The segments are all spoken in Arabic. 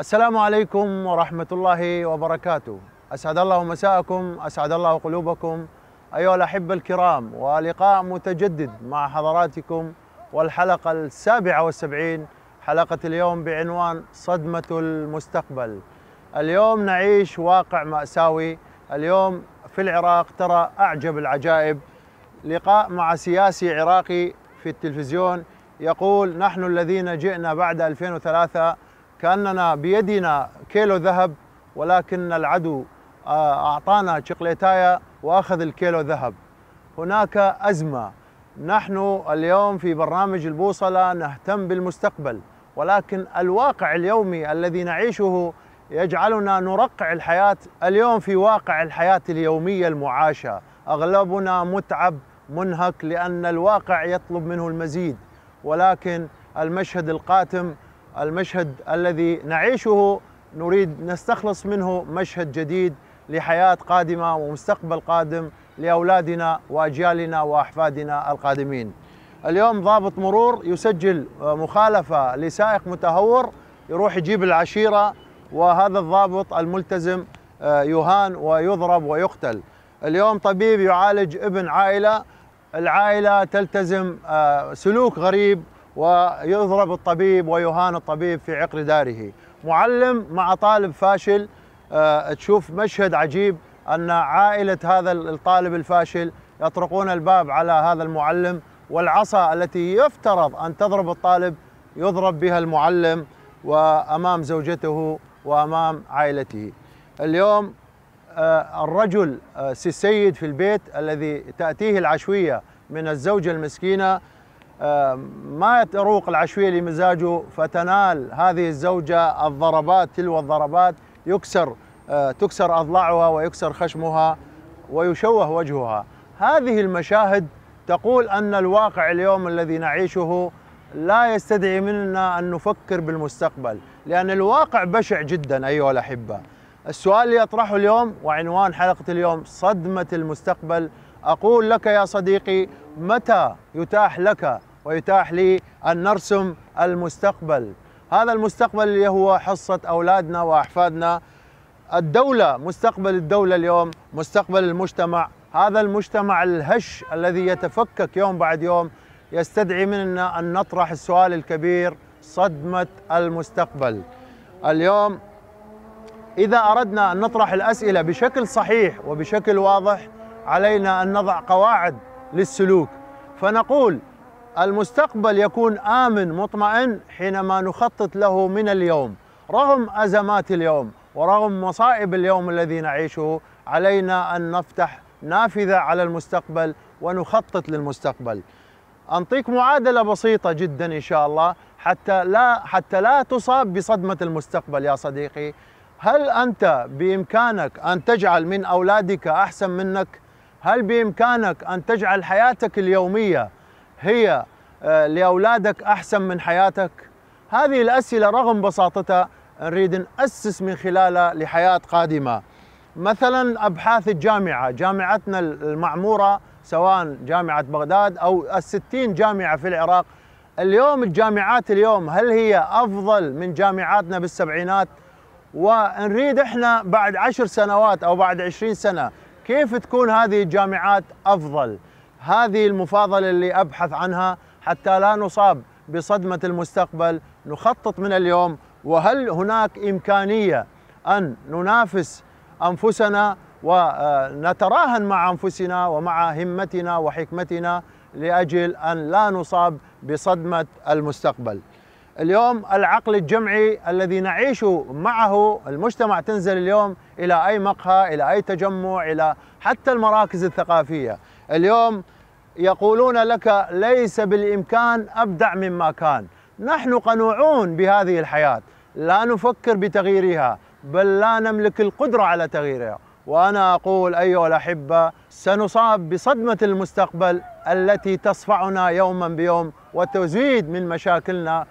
السلام عليكم ورحمة الله وبركاته أسعد الله مساءكم أسعد الله قلوبكم أيها الأحبة الكرام ولقاء متجدد مع حضراتكم والحلقة السابعة والسبعين حلقة اليوم بعنوان صدمة المستقبل اليوم نعيش واقع مأساوي اليوم في العراق ترى أعجب العجائب لقاء مع سياسي عراقي في التلفزيون يقول نحن الذين جئنا بعد 2003 كأننا بيدنا كيلو ذهب ولكن العدو آه، أعطانا شقليتايا وأخذ الكيلو ذهب هناك أزمة نحن اليوم في برنامج البوصلة نهتم بالمستقبل ولكن الواقع اليومي الذي نعيشه يجعلنا نرقع الحياة اليوم في واقع الحياة اليومية المعاشة أغلبنا متعب منهك لأن الواقع يطلب منه المزيد ولكن المشهد القاتم المشهد الذي نعيشه نريد نستخلص منه مشهد جديد لحياة قادمة ومستقبل قادم لأولادنا وأجيالنا وأحفادنا القادمين اليوم ضابط مرور يسجل مخالفة لسائق متهور يروح يجيب العشيرة وهذا الضابط الملتزم آه، يهان ويضرب ويقتل اليوم طبيب يعالج ابن عائلة العائلة تلتزم آه، سلوك غريب ويضرب الطبيب ويهان الطبيب في عقر داره معلم مع طالب فاشل آه، تشوف مشهد عجيب أن عائلة هذا الطالب الفاشل يطرقون الباب على هذا المعلم والعصا التي يفترض أن تضرب الطالب يضرب بها المعلم وأمام زوجته وأمام عائلته اليوم آه، الرجل آه، السيد في البيت الذي تأتيه العشوية من الزوجة المسكينة ما تروق العشويه لمزاجه فتنال هذه الزوجة الضربات تلو الضربات يكسر آه، تكسر أضلاعها ويكسر خشمها ويشوه وجهها هذه المشاهد تقول أن الواقع اليوم الذي نعيشه لا يستدعي منا أن نفكر بالمستقبل لأن الواقع بشع جدا أيها الأحبة السؤال اللي أطرحه اليوم وعنوان حلقة اليوم صدمة المستقبل أقول لك يا صديقي متى يتاح لك ويتاح لي أن نرسم المستقبل هذا المستقبل اللي هو حصة أولادنا وأحفادنا الدولة مستقبل الدولة اليوم مستقبل المجتمع هذا المجتمع الهش الذي يتفكك يوم بعد يوم يستدعي منا أن نطرح السؤال الكبير صدمة المستقبل اليوم إذا أردنا أن نطرح الأسئلة بشكل صحيح وبشكل واضح علينا أن نضع قواعد للسلوك فنقول المستقبل يكون آمن مطمئن حينما نخطط له من اليوم رغم أزمات اليوم ورغم مصائب اليوم الذي نعيشه علينا أن نفتح نافذة على المستقبل ونخطط للمستقبل أنطيك معادلة بسيطة جدا إن شاء الله حتى لا حتى لا تصاب بصدمة المستقبل يا صديقي هل أنت بإمكانك أن تجعل من أولادك أحسن منك؟ هل بإمكانك أن تجعل حياتك اليومية هي آه، لاولادك احسن من حياتك؟ هذه الاسئله رغم بساطتها نريد ناسس من خلالها لحياه قادمه. مثلا ابحاث الجامعه، جامعتنا المعموره سواء جامعه بغداد او الستين جامعه في العراق اليوم الجامعات اليوم هل هي افضل من جامعاتنا بالسبعينات؟ ونريد احنا بعد عشر سنوات او بعد عشرين سنه كيف تكون هذه الجامعات افضل؟ هذه المفاضلة اللي أبحث عنها حتى لا نصاب بصدمة المستقبل نخطط من اليوم وهل هناك إمكانية أن ننافس أنفسنا ونتراهن آه، مع أنفسنا ومع همتنا وحكمتنا لأجل أن لا نصاب بصدمة المستقبل اليوم العقل الجمعي الذي نعيش معه المجتمع تنزل اليوم إلى أي مقهى إلى أي تجمع إلى حتى المراكز الثقافية اليوم يقولون لك ليس بالإمكان أبدع مما كان نحن قنوعون بهذه الحياة لا نفكر بتغييرها بل لا نملك القدرة على تغييرها وأنا أقول أيها الأحبة سنصاب بصدمة المستقبل التي تصفعنا يوما بيوم وتزيد من مشاكلنا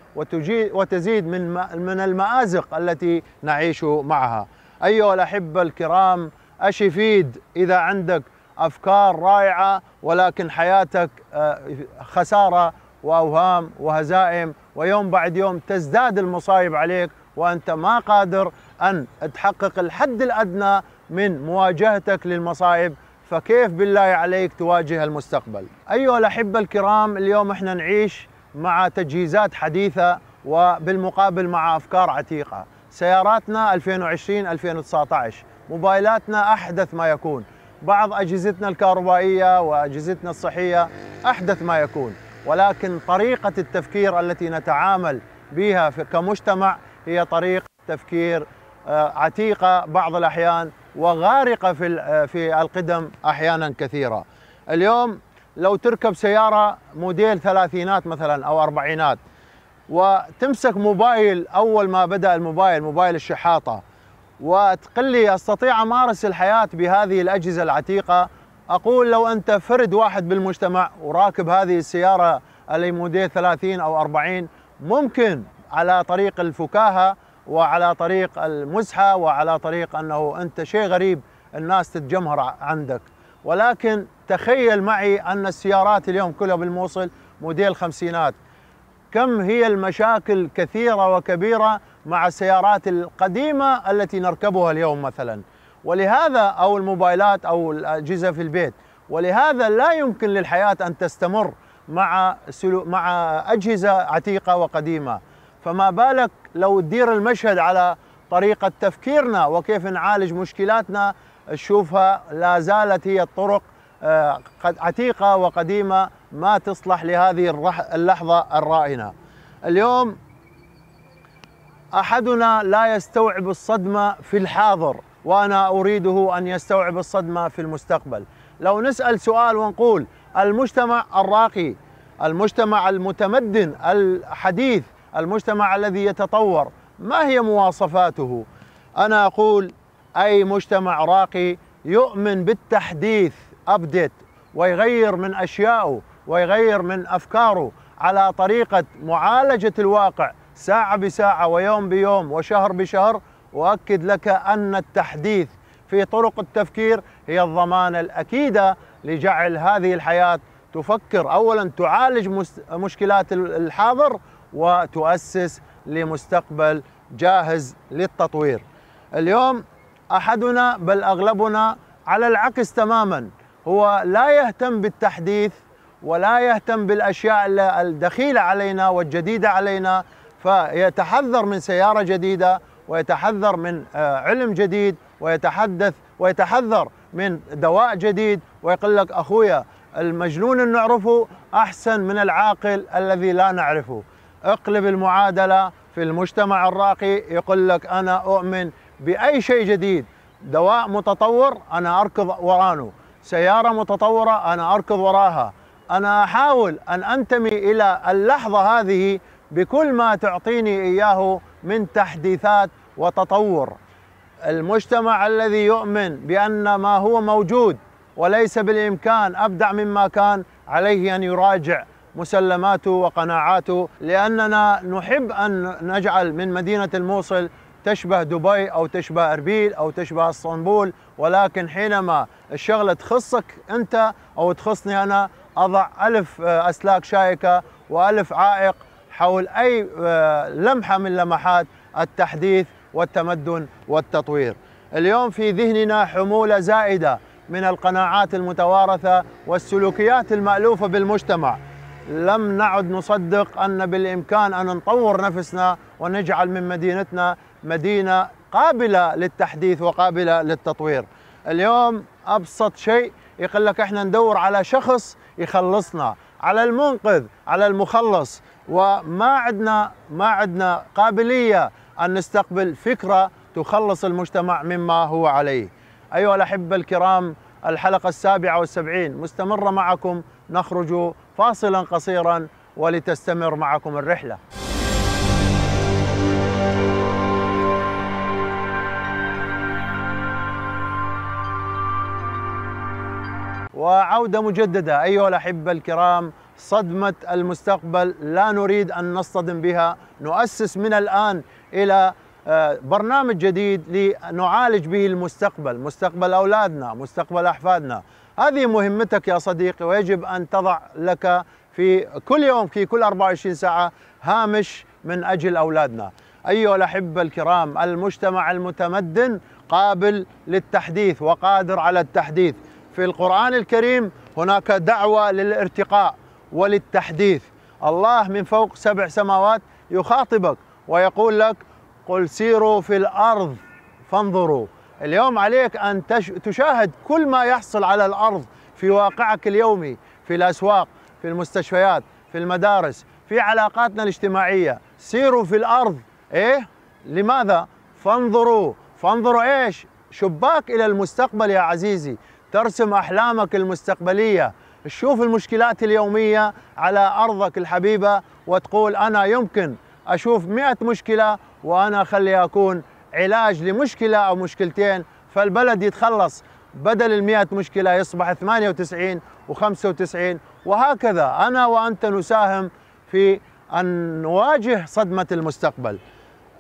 وتزيد من من المآزق التي نعيش معها أيها الأحبة الكرام أشفيد إذا عندك افكار رائعه ولكن حياتك آه، خساره واوهام وهزائم ويوم بعد يوم تزداد المصايب عليك وانت ما قادر ان تحقق الحد الادنى من مواجهتك للمصايب فكيف بالله عليك تواجه المستقبل؟ ايها الاحبه الكرام اليوم احنا نعيش مع تجهيزات حديثه وبالمقابل مع افكار عتيقه، سياراتنا 2020 2019 موبايلاتنا احدث ما يكون بعض أجهزتنا الكهربائية وأجهزتنا الصحية أحدث ما يكون ولكن طريقة التفكير التي نتعامل بها كمجتمع هي طريقة تفكير آه، عتيقة بعض الأحيان وغارقة في آه، في القدم أحيانا كثيرة اليوم لو تركب سيارة موديل ثلاثينات مثلا أو أربعينات وتمسك موبايل أول ما بدأ الموبايل موبايل الشحاطة وتقل لي أستطيع أمارس الحياة بهذه الأجهزة العتيقة أقول لو أنت فرد واحد بالمجتمع وراكب هذه السيارة اللي موديل 30 أو 40 ممكن على طريق الفكاهة وعلى طريق المزحة وعلى طريق أنه أنت شيء غريب الناس تتجمهر عندك ولكن تخيل معي أن السيارات اليوم كلها بالموصل موديل خمسينات كم هي المشاكل كثيرة وكبيرة مع السيارات القديمة التي نركبها اليوم مثلا ولهذا أو الموبايلات أو الأجهزة في البيت ولهذا لا يمكن للحياة أن تستمر مع سلو مع أجهزة عتيقة وقديمة فما بالك لو تدير المشهد على طريقة تفكيرنا وكيف نعالج مشكلاتنا تشوفها لا زالت هي الطرق آه، عتيقة وقديمة ما تصلح لهذه اللحظة الرائنة اليوم احدنا لا يستوعب الصدمه في الحاضر وانا اريده ان يستوعب الصدمه في المستقبل لو نسال سؤال ونقول المجتمع الراقي المجتمع المتمدن الحديث المجتمع الذي يتطور ما هي مواصفاته انا اقول اي مجتمع راقي يؤمن بالتحديث ابديت ويغير من اشيائه ويغير من افكاره على طريقه معالجه الواقع ساعة بساعة ويوم بيوم وشهر بشهر وأكد لك أن التحديث في طرق التفكير هي الضمانة الأكيدة لجعل هذه الحياة تفكر أولا تعالج مشكلات الحاضر وتؤسس لمستقبل جاهز للتطوير اليوم أحدنا بل أغلبنا على العكس تماما هو لا يهتم بالتحديث ولا يهتم بالأشياء الدخيلة علينا والجديدة علينا فيتحذر من سيارة جديدة ويتحذر من آه، علم جديد ويتحدث ويتحذر من دواء جديد ويقول لك أخويا المجنون اللي نعرفه أحسن من العاقل الذي لا نعرفه اقلب المعادلة في المجتمع الراقي يقول لك أنا أؤمن بأي شيء جديد دواء متطور أنا أركض ورانه سيارة متطورة أنا أركض وراها أنا أحاول أن أنتمي إلى اللحظة هذه بكل ما تعطيني إياه من تحديثات وتطور المجتمع الذي يؤمن بأن ما هو موجود وليس بالإمكان أبدع مما كان عليه أن يراجع مسلماته وقناعاته لأننا نحب أن نجعل من مدينة الموصل تشبه دبي أو تشبه أربيل أو تشبه اسطنبول ولكن حينما الشغلة تخصك أنت أو تخصني أنا أضع ألف آه، أسلاك شائكة وألف عائق حول أي آه، لمحة من لمحات التحديث والتمدن والتطوير اليوم في ذهننا حمولة زائدة من القناعات المتوارثة والسلوكيات المألوفة بالمجتمع لم نعد نصدق أن بالإمكان أن نطور نفسنا ونجعل من مدينتنا مدينة قابلة للتحديث وقابلة للتطوير اليوم أبسط شيء يقول لك إحنا ندور على شخص يخلصنا على المنقذ على المخلص وما عندنا ما عندنا قابليه ان نستقبل فكره تخلص المجتمع مما هو عليه. ايها الاحبه الكرام الحلقه السابعه والسبعين مستمره معكم نخرج فاصلا قصيرا ولتستمر معكم الرحله. وعودة مجددة أيها الأحبة الكرام صدمة المستقبل لا نريد أن نصطدم بها نؤسس من الآن إلى آه، برنامج جديد لنعالج به المستقبل مستقبل أولادنا مستقبل أحفادنا هذه مهمتك يا صديقي ويجب أن تضع لك في كل يوم في كل 24 ساعة هامش من أجل أولادنا أيها الأحبة الكرام المجتمع المتمدن قابل للتحديث وقادر على التحديث في القرآن الكريم هناك دعوة للارتقاء وللتحديث الله من فوق سبع سماوات يخاطبك ويقول لك قل سيروا في الأرض فانظروا اليوم عليك أن تشاهد كل ما يحصل على الأرض في واقعك اليومي في الأسواق في المستشفيات في المدارس في علاقاتنا الاجتماعية سيروا في الأرض إيه؟ لماذا؟ فانظروا فانظروا إيش؟ شباك إلى المستقبل يا عزيزي ترسم أحلامك المستقبلية تشوف المشكلات اليومية على أرضك الحبيبة وتقول أنا يمكن أشوف مئة مشكلة وأنا أخليها أكون علاج لمشكلة أو مشكلتين فالبلد يتخلص بدل المئة مشكلة يصبح 98 و95 وهكذا أنا وأنت نساهم في أن نواجه صدمة المستقبل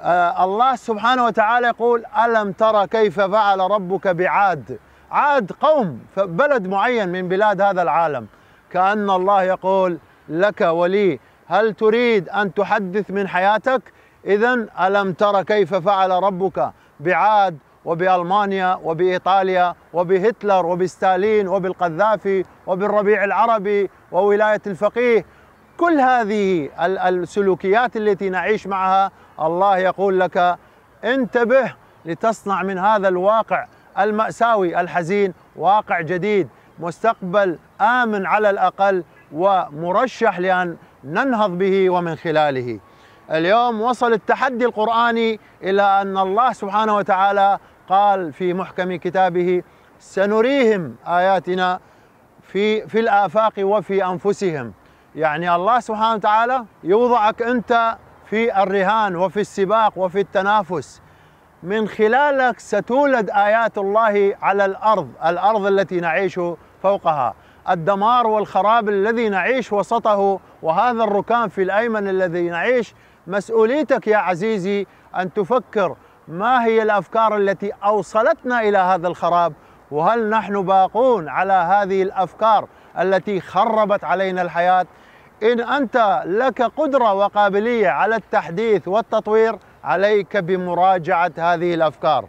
آه الله سبحانه وتعالى يقول ألم ترى كيف فعل ربك بعاد عاد قوم بلد معين من بلاد هذا العالم كأن الله يقول لك ولي هل تريد أن تحدث من حياتك إذا ألم ترى كيف فعل ربك بعاد وبألمانيا وبإيطاليا وبهتلر وبستالين وبالقذافي وبالربيع العربي وولاية الفقيه كل هذه السلوكيات التي نعيش معها الله يقول لك انتبه لتصنع من هذا الواقع المأساوي الحزين واقع جديد مستقبل آمن على الأقل ومرشح لأن ننهض به ومن خلاله اليوم وصل التحدي القرآني إلى أن الله سبحانه وتعالى قال في محكم كتابه سنريهم آياتنا في في الآفاق وفي أنفسهم يعني الله سبحانه وتعالى يوضعك أنت في الرهان وفي السباق وفي التنافس من خلالك ستولد آيات الله على الأرض الأرض التي نعيش فوقها الدمار والخراب الذي نعيش وسطه وهذا الركام في الأيمن الذي نعيش مسؤوليتك يا عزيزي أن تفكر ما هي الأفكار التي أوصلتنا إلى هذا الخراب وهل نحن باقون على هذه الأفكار التي خربت علينا الحياة إن أنت لك قدرة وقابلية على التحديث والتطوير عليك بمراجعة هذه الأفكار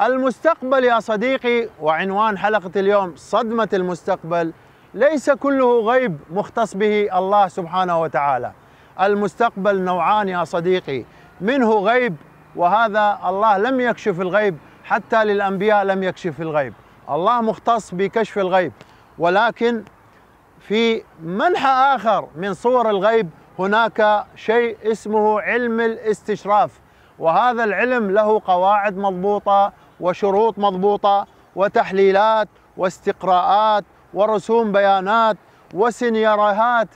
المستقبل يا صديقي وعنوان حلقة اليوم صدمة المستقبل ليس كله غيب مختص به الله سبحانه وتعالى المستقبل نوعان يا صديقي منه غيب وهذا الله لم يكشف الغيب حتى للأنبياء لم يكشف الغيب الله مختص بكشف الغيب ولكن في منحى آخر من صور الغيب هناك شيء اسمه علم الاستشراف وهذا العلم له قواعد مضبوطة وشروط مضبوطة وتحليلات واستقراءات ورسوم بيانات وسنيرهات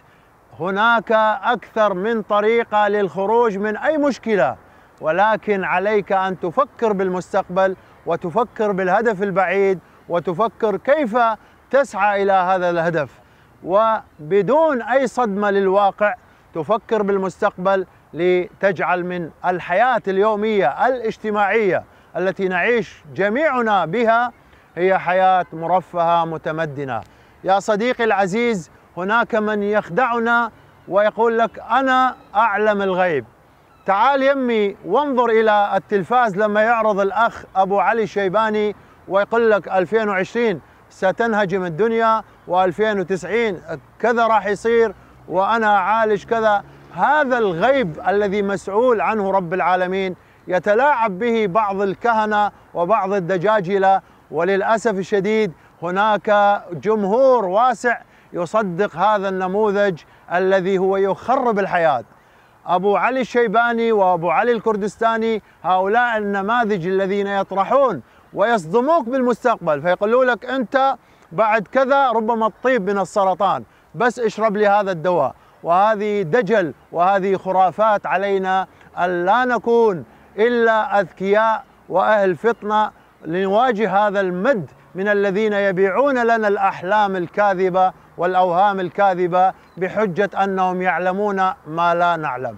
هناك أكثر من طريقة للخروج من أي مشكلة ولكن عليك أن تفكر بالمستقبل وتفكر بالهدف البعيد وتفكر كيف تسعى إلى هذا الهدف وبدون أي صدمة للواقع تفكر بالمستقبل لتجعل من الحياة اليومية الاجتماعية التي نعيش جميعنا بها هي حياة مرفهة متمدنة يا صديقي العزيز هناك من يخدعنا ويقول لك أنا أعلم الغيب تعال يمي وانظر إلى التلفاز لما يعرض الأخ أبو علي شيباني ويقول لك 2020 ستنهجم الدنيا و2090 كذا راح يصير وأنا أعالج كذا هذا الغيب الذي مسؤول عنه رب العالمين يتلاعب به بعض الكهنة وبعض الدجاجلة وللأسف الشديد هناك جمهور واسع يصدق هذا النموذج الذي هو يخرب الحياة أبو علي الشيباني وأبو علي الكردستاني هؤلاء النماذج الذين يطرحون ويصدموك بالمستقبل فيقولوا لك أنت بعد كذا ربما تطيب من السرطان بس اشرب لي هذا الدواء وهذه دجل وهذه خرافات علينا أن لا نكون إلا أذكياء وأهل فطنة لنواجه هذا المد من الذين يبيعون لنا الأحلام الكاذبة والأوهام الكاذبة بحجة أنهم يعلمون ما لا نعلم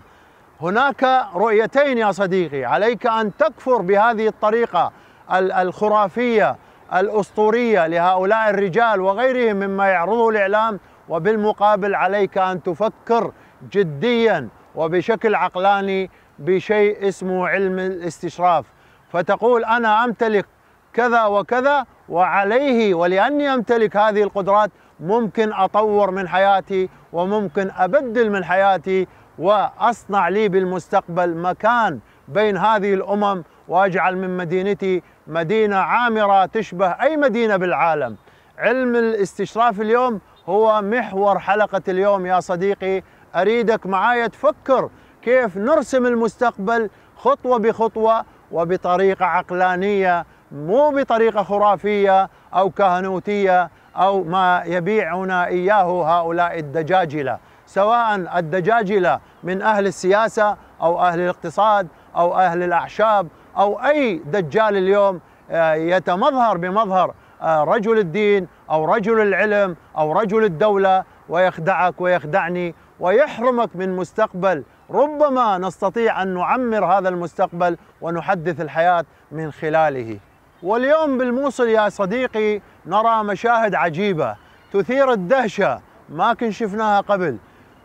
هناك رؤيتين يا صديقي عليك أن تكفر بهذه الطريقة الخرافية الأسطورية لهؤلاء الرجال وغيرهم مما يعرضه الإعلام وبالمقابل عليك أن تفكر جديا وبشكل عقلاني بشيء اسمه علم الاستشراف فتقول أنا أمتلك كذا وكذا وعليه ولأني أمتلك هذه القدرات ممكن أطور من حياتي وممكن أبدل من حياتي وأصنع لي بالمستقبل مكان بين هذه الأمم وأجعل من مدينتي مدينة عامرة تشبه أي مدينة بالعالم علم الاستشراف اليوم هو محور حلقة اليوم يا صديقي أريدك معايا تفكر كيف نرسم المستقبل خطوة بخطوة وبطريقة عقلانية مو بطريقة خرافية أو كهنوتية أو ما يبيعنا إياه هؤلاء الدجاجلة سواء الدجاجلة من أهل السياسة أو أهل الاقتصاد أو أهل الأعشاب أو أي دجال اليوم آه، يتمظهر بمظهر آه، رجل الدين أو رجل العلم أو رجل الدولة ويخدعك ويخدعني ويحرمك من مستقبل ربما نستطيع أن نعمر هذا المستقبل ونحدث الحياة من خلاله واليوم بالموصل يا صديقي نرى مشاهد عجيبة تثير الدهشة ما كن شفناها قبل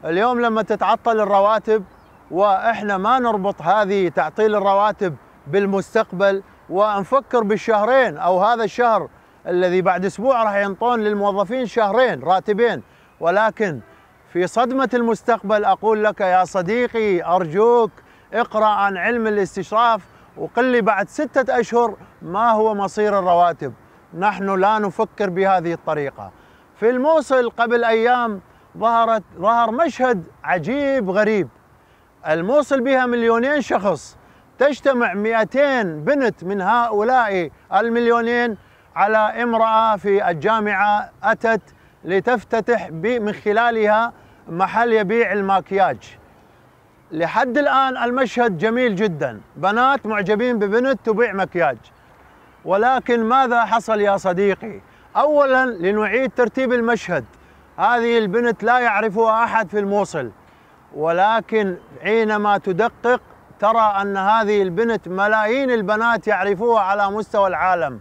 اليوم لما تتعطل الرواتب واحنا ما نربط هذه تعطيل الرواتب بالمستقبل ونفكر بالشهرين او هذا الشهر الذي بعد اسبوع راح ينطون للموظفين شهرين راتبين ولكن في صدمه المستقبل اقول لك يا صديقي ارجوك اقرا عن علم الاستشراف وقل لي بعد سته اشهر ما هو مصير الرواتب نحن لا نفكر بهذه الطريقه في الموصل قبل ايام ظهرت ظهر مشهد عجيب غريب الموصل بها مليونين شخص تجتمع 200 بنت من هؤلاء المليونين على امرأة في الجامعة أتت لتفتتح من خلالها محل يبيع الماكياج لحد الآن المشهد جميل جدا بنات معجبين ببنت تبيع مكياج ولكن ماذا حصل يا صديقي أولا لنعيد ترتيب المشهد هذه البنت لا يعرفها أحد في الموصل ولكن حينما تدقق ترى أن هذه البنت ملايين البنات يعرفوها على مستوى العالم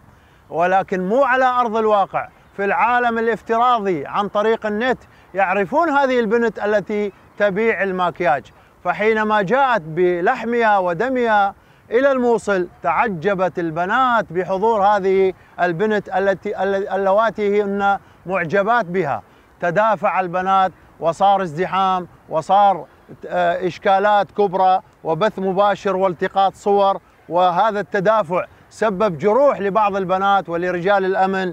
ولكن مو على أرض الواقع في العالم الافتراضي عن طريق النت يعرفون هذه البنت التي تبيع المكياج فحينما جاءت بلحمها ودمها إلى الموصل تعجبت البنات بحضور هذه البنت التي اللواتي هن معجبات بها تدافع البنات وصار ازدحام وصار آه، إشكالات كبرى وبث مباشر والتقاط صور وهذا التدافع سبب جروح لبعض البنات ولرجال الامن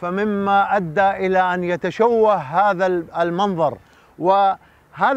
فمما ادى الى ان يتشوه هذا المنظر وهذا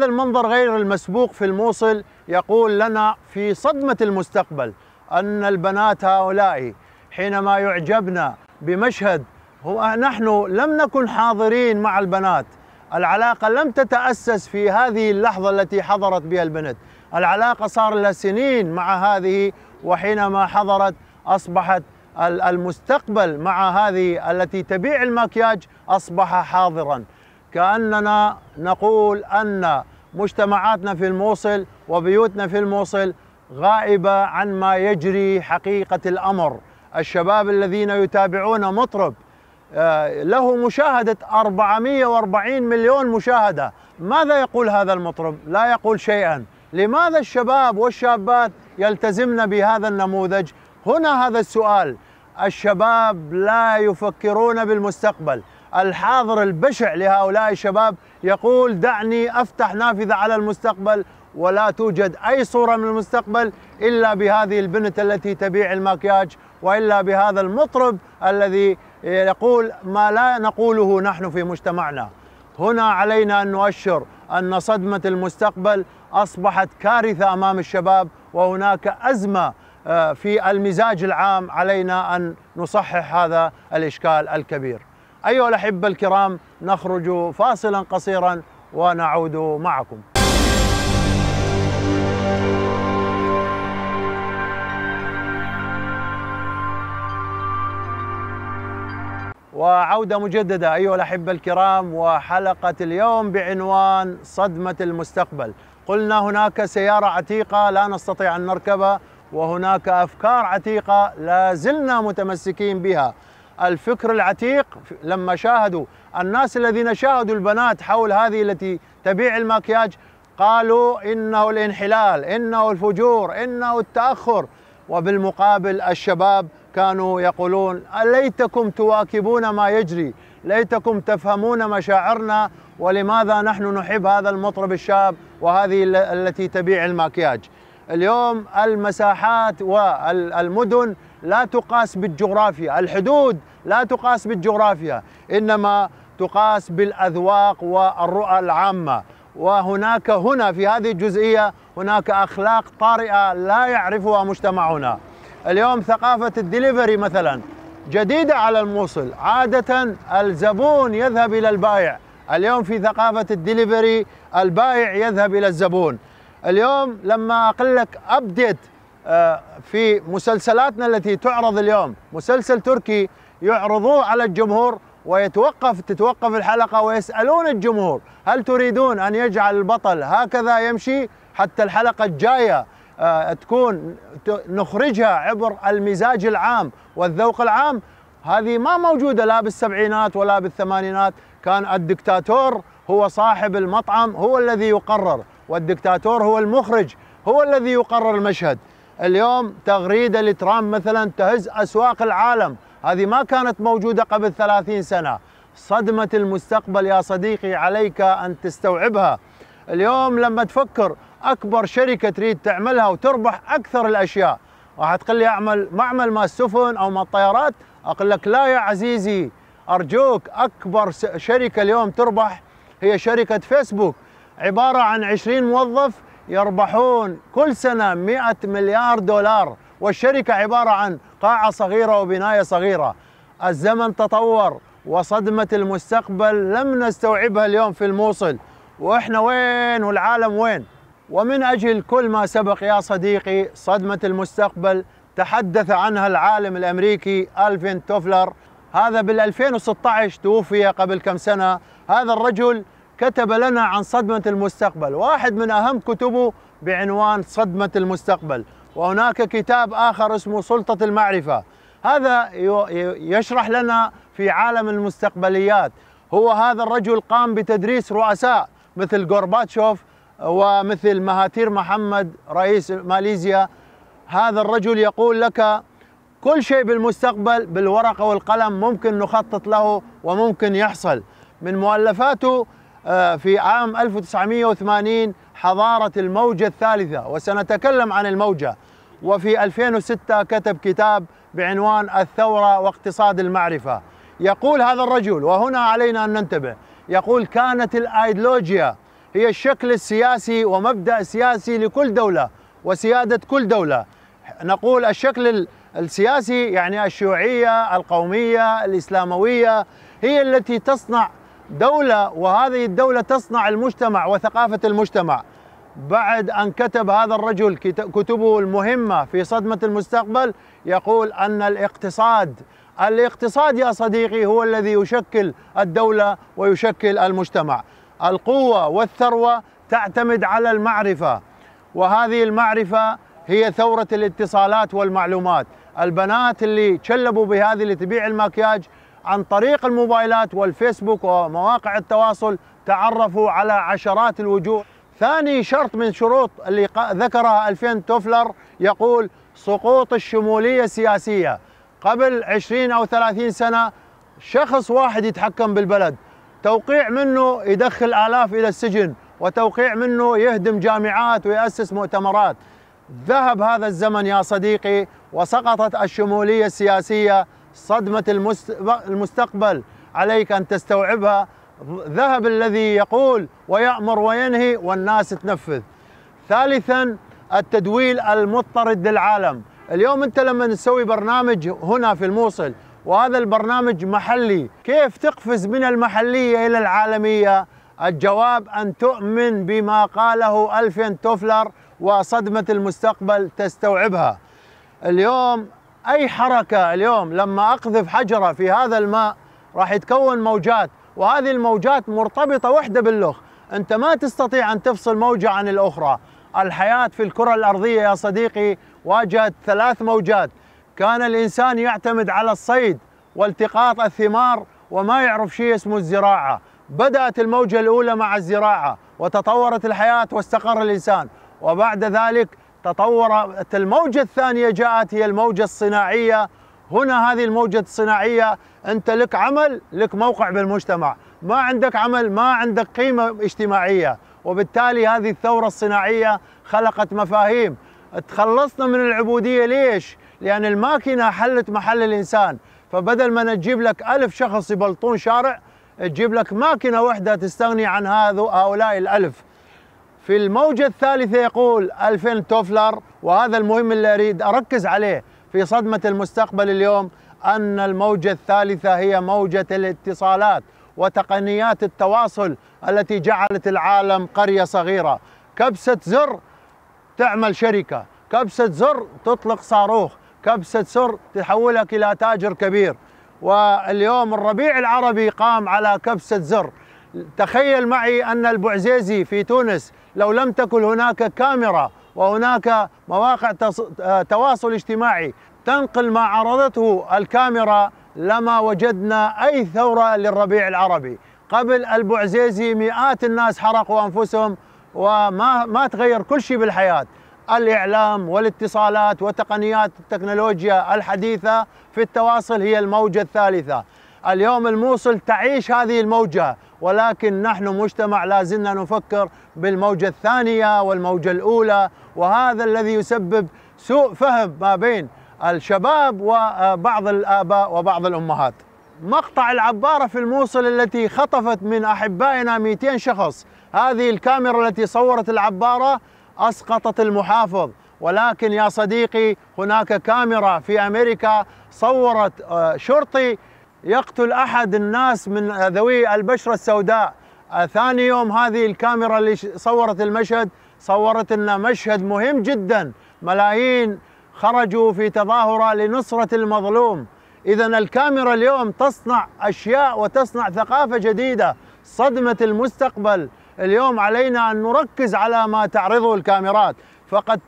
المنظر غير المسبوق في الموصل يقول لنا في صدمه المستقبل ان البنات هؤلاء حينما يعجبن بمشهد هو نحن لم نكن حاضرين مع البنات العلاقة لم تتأسس في هذه اللحظة التي حضرت بها البنت العلاقة صار لها سنين مع هذه وحينما حضرت أصبحت المستقبل مع هذه التي تبيع المكياج أصبح حاضرا كأننا نقول أن مجتمعاتنا في الموصل وبيوتنا في الموصل غائبة عن ما يجري حقيقة الأمر الشباب الذين يتابعون مطرب آه، له مشاهدة 440 مليون مشاهدة ماذا يقول هذا المطرب؟ لا يقول شيئا لماذا الشباب والشابات يلتزمن بهذا النموذج هنا هذا السؤال الشباب لا يفكرون بالمستقبل الحاضر البشع لهؤلاء الشباب يقول دعني أفتح نافذة على المستقبل ولا توجد أي صورة من المستقبل إلا بهذه البنت التي تبيع المكياج وإلا بهذا المطرب الذي يقول ما لا نقوله نحن في مجتمعنا هنا علينا أن نؤشر أن صدمة المستقبل أصبحت كارثة أمام الشباب وهناك أزمة آه، في المزاج العام علينا أن نصحح هذا الإشكال الكبير أيها الأحبة الكرام نخرج فاصلا قصيرا ونعود معكم وعودة مجددة أيها الأحبة الكرام وحلقة اليوم بعنوان صدمة المستقبل قلنا هناك سيارة عتيقة لا نستطيع أن نركبها وهناك أفكار عتيقة لا زلنا متمسكين بها الفكر العتيق لما شاهدوا الناس الذين شاهدوا البنات حول هذه التي تبيع المكياج قالوا إنه الانحلال إنه الفجور إنه التأخر وبالمقابل الشباب كانوا يقولون ليتكم تواكبون ما يجري ليتكم تفهمون مشاعرنا ولماذا نحن نحب هذا المطرب الشاب وهذه التي تبيع المكياج اليوم المساحات والمدن لا تقاس بالجغرافيا الحدود لا تقاس بالجغرافيا إنما تقاس بالأذواق والرؤى العامة وهناك هنا في هذه الجزئية هناك أخلاق طارئة لا يعرفها مجتمعنا اليوم ثقافة الدليفري مثلا جديدة على الموصل عادة الزبون يذهب إلى البائع اليوم في ثقافة الدليفري البائع يذهب إلى الزبون اليوم لما اقول لك ابديت آه، في مسلسلاتنا التي تعرض اليوم مسلسل تركي يعرضوه على الجمهور ويتوقف تتوقف الحلقة ويسألون الجمهور هل تريدون أن يجعل البطل هكذا يمشي حتى الحلقة الجاية آه، تكون نخرجها عبر المزاج العام والذوق العام هذه ما موجودة لا بالسبعينات ولا بالثمانينات كان الدكتاتور هو صاحب المطعم هو الذي يقرر والدكتاتور هو المخرج هو الذي يقرر المشهد اليوم تغريدة لترامب مثلا تهز أسواق العالم هذه ما كانت موجودة قبل 30 سنة صدمة المستقبل يا صديقي عليك أن تستوعبها اليوم لما تفكر أكبر شركة تريد تعملها وتربح أكثر الأشياء راح تقول لي أعمل معمل ما السفن أو ما الطيارات أقول لك لا يا عزيزي أرجوك أكبر شركة اليوم تربح هي شركة فيسبوك عبارة عن 20 موظف يربحون كل سنة 100 مليار دولار والشركة عبارة عن قاعة صغيرة وبناية صغيرة الزمن تطور وصدمة المستقبل لم نستوعبها اليوم في الموصل وإحنا وين والعالم وين ومن أجل كل ما سبق يا صديقي صدمة المستقبل تحدث عنها العالم الأمريكي ألفين توفلر هذا بال 2016 توفي قبل كم سنة هذا الرجل كتب لنا عن صدمة المستقبل واحد من أهم كتبه بعنوان صدمة المستقبل وهناك كتاب آخر اسمه سلطة المعرفة هذا يشرح لنا في عالم المستقبليات هو هذا الرجل قام بتدريس رؤساء مثل غورباتشوف ومثل مهاتير محمد رئيس ماليزيا هذا الرجل يقول لك كل شيء بالمستقبل بالورقة والقلم ممكن نخطط له وممكن يحصل من مؤلفاته آه، في عام 1980 حضارة الموجة الثالثة وسنتكلم عن الموجة وفي 2006 كتب كتاب بعنوان الثورة واقتصاد المعرفة يقول هذا الرجل وهنا علينا أن ننتبه يقول كانت الأيديولوجيا هي الشكل السياسي ومبدأ سياسي لكل دولة وسيادة كل دولة نقول الشكل السياسي يعني الشيوعية القومية الإسلاموية هي التي تصنع دولة وهذه الدولة تصنع المجتمع وثقافة المجتمع بعد أن كتب هذا الرجل كتبه المهمة في صدمة المستقبل يقول أن الاقتصاد الاقتصاد يا صديقي هو الذي يشكل الدولة ويشكل المجتمع القوة والثروة تعتمد على المعرفة وهذه المعرفة هي ثورة الاتصالات والمعلومات البنات اللي تشلبوا بهذه اللي تبيع المكياج عن طريق الموبايلات والفيسبوك ومواقع التواصل تعرفوا على عشرات الوجوه ثاني شرط من شروط اللي ذكرها ألفين توفلر يقول سقوط الشمولية السياسية قبل 20 أو 30 سنة شخص واحد يتحكم بالبلد توقيع منه يدخل آلاف إلى السجن وتوقيع منه يهدم جامعات ويأسس مؤتمرات ذهب هذا الزمن يا صديقي وسقطت الشمولية السياسية صدمة المستقبل عليك أن تستوعبها ذهب الذي يقول ويأمر وينهي والناس تنفذ ثالثا التدويل المضطرد للعالم اليوم أنت لما تسوي برنامج هنا في الموصل وهذا البرنامج محلي كيف تقفز من المحلية إلى العالمية الجواب أن تؤمن بما قاله ألفين توفلر وصدمة المستقبل تستوعبها اليوم اي حركه اليوم لما اقذف حجره في هذا الماء راح يتكون موجات وهذه الموجات مرتبطه وحده باللخ انت ما تستطيع ان تفصل موجه عن الاخرى الحياه في الكره الارضيه يا صديقي واجهت ثلاث موجات كان الانسان يعتمد على الصيد والتقاط الثمار وما يعرف شيء اسمه الزراعه بدات الموجه الاولى مع الزراعه وتطورت الحياه واستقر الانسان وبعد ذلك تطور الموجة الثانية جاءت هي الموجة الصناعية هنا هذه الموجة الصناعية أنت لك عمل لك موقع بالمجتمع ما عندك عمل ما عندك قيمة اجتماعية وبالتالي هذه الثورة الصناعية خلقت مفاهيم تخلصنا من العبودية ليش؟ لأن الماكينة حلت محل الإنسان فبدل ما نجيب لك ألف شخص يبلطون شارع تجيب لك ماكينة واحدة تستغني عن هذا هؤلاء الألف في الموجة الثالثة يقول 2000 توفلر وهذا المهم اللي أريد أركز عليه في صدمة المستقبل اليوم أن الموجة الثالثة هي موجة الاتصالات وتقنيات التواصل التي جعلت العالم قرية صغيرة كبسة زر تعمل شركة كبسة زر تطلق صاروخ كبسة زر تحولك إلى تاجر كبير واليوم الربيع العربي قام على كبسة زر تخيل معي أن البعزيزي في تونس لو لم تكن هناك كاميرا وهناك مواقع تواصل اجتماعي تنقل ما عرضته الكاميرا لما وجدنا أي ثورة للربيع العربي قبل البعزيزي مئات الناس حرقوا أنفسهم وما ما تغير كل شيء بالحياة الإعلام والاتصالات وتقنيات التكنولوجيا الحديثة في التواصل هي الموجة الثالثة اليوم الموصل تعيش هذه الموجة ولكن نحن مجتمع لازلنا نفكر بالموجة الثانية والموجة الأولى وهذا الذي يسبب سوء فهم ما بين الشباب وبعض الآباء وبعض الأمهات مقطع العبارة في الموصل التي خطفت من أحبائنا 200 شخص هذه الكاميرا التي صورت العبارة أسقطت المحافظ ولكن يا صديقي هناك كاميرا في أمريكا صورت آه، شرطي يقتل أحد الناس من ذوي البشرة السوداء آه، ثاني يوم هذه الكاميرا اللي صورت المشهد صورت لنا مشهد مهم جدا ملايين خرجوا في تظاهرة لنصرة المظلوم إذا الكاميرا اليوم تصنع أشياء وتصنع ثقافة جديدة صدمة المستقبل اليوم علينا أن نركز على ما تعرضه الكاميرات فقد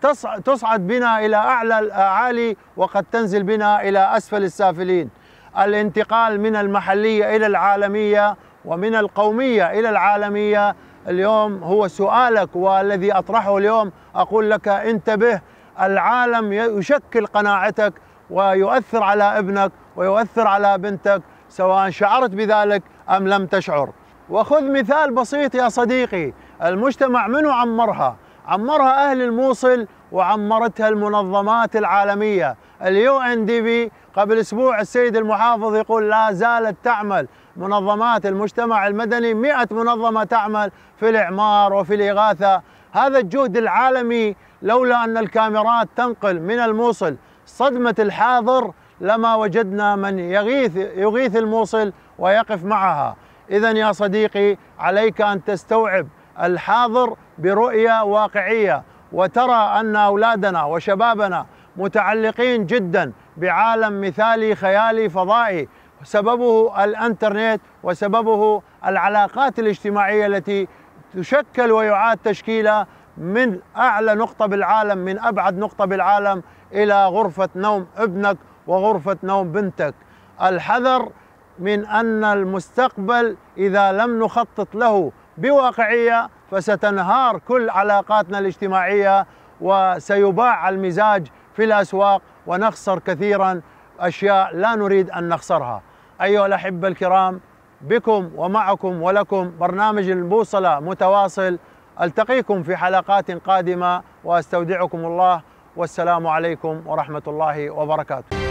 تصعد بنا إلى أعلى الأعالي وقد تنزل بنا إلى أسفل السافلين الانتقال من المحلية إلى العالمية ومن القومية إلى العالمية اليوم هو سؤالك والذي أطرحه اليوم أقول لك انتبه العالم يشكل قناعتك ويؤثر على ابنك ويؤثر على بنتك سواء شعرت بذلك أم لم تشعر وخذ مثال بسيط يا صديقي المجتمع منو عمرها؟ عمرها أهل الموصل وعمرتها المنظمات العالمية اليو ان دي بي قبل اسبوع السيد المحافظ يقول لا زالت تعمل منظمات المجتمع المدني 100 منظمة تعمل في الإعمار وفي الإغاثة هذا الجهد العالمي لولا أن الكاميرات تنقل من الموصل صدمة الحاضر لما وجدنا من يغيث, يغيث الموصل ويقف معها إذا يا صديقي عليك أن تستوعب الحاضر برؤية واقعية وترى أن أولادنا وشبابنا متعلقين جدا بعالم مثالي خيالي فضائي سببه الانترنت وسببه العلاقات الاجتماعية التي تشكل ويعاد تشكيلها من أعلى نقطة بالعالم من أبعد نقطة بالعالم إلى غرفة نوم ابنك وغرفة نوم بنتك الحذر من أن المستقبل إذا لم نخطط له بواقعية فستنهار كل علاقاتنا الاجتماعية وسيباع المزاج في الأسواق ونخسر كثيرا أشياء لا نريد أن نخسرها أيها الأحبة الكرام بكم ومعكم ولكم برنامج البوصلة متواصل ألتقيكم في حلقات قادمة وأستودعكم الله والسلام عليكم ورحمة الله وبركاته